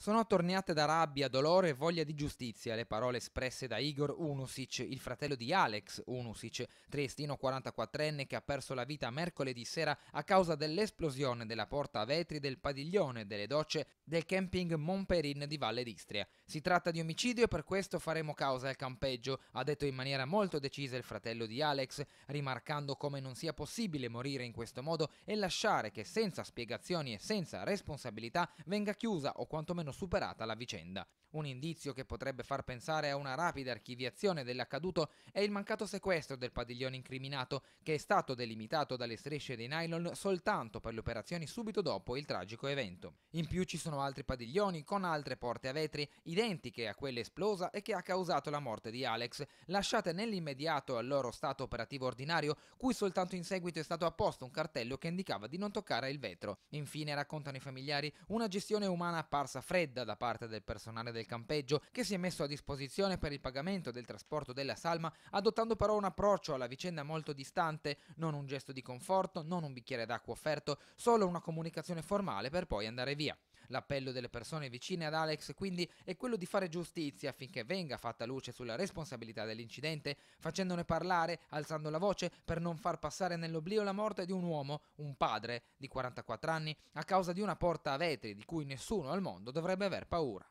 Sono tornate da rabbia, dolore e voglia di giustizia le parole espresse da Igor Unusic, il fratello di Alex Unusic, triestino 44enne che ha perso la vita mercoledì sera a causa dell'esplosione della porta a vetri del padiglione delle docce del camping Montperin di Valle d'Istria. Si tratta di omicidio e per questo faremo causa al campeggio, ha detto in maniera molto decisa il fratello di Alex, rimarcando come non sia possibile morire in questo modo e lasciare che senza spiegazioni e senza responsabilità venga chiusa o quantomeno hanno superata la vicenda. Un indizio che potrebbe far pensare a una rapida archiviazione dell'accaduto è il mancato sequestro del padiglione incriminato, che è stato delimitato dalle strisce dei nylon soltanto per le operazioni subito dopo il tragico evento. In più ci sono altri padiglioni con altre porte a vetri identiche a quelle esplosa e che ha causato la morte di Alex, lasciate nell'immediato al loro stato operativo ordinario, cui soltanto in seguito è stato apposto un cartello che indicava di non toccare il vetro. Infine raccontano i familiari una gestione umana apparsa fredda fredda da parte del personale del campeggio che si è messo a disposizione per il pagamento del trasporto della salma, adottando però un approccio alla vicenda molto distante, non un gesto di conforto, non un bicchiere d'acqua offerto, solo una comunicazione formale per poi andare via. L'appello delle persone vicine ad Alex quindi è quello di fare giustizia affinché venga fatta luce sulla responsabilità dell'incidente, facendone parlare, alzando la voce per non far passare nell'oblio la morte di un uomo, un padre di 44 anni, a causa di una porta a vetri di cui nessuno al mondo dovrebbe aver paura.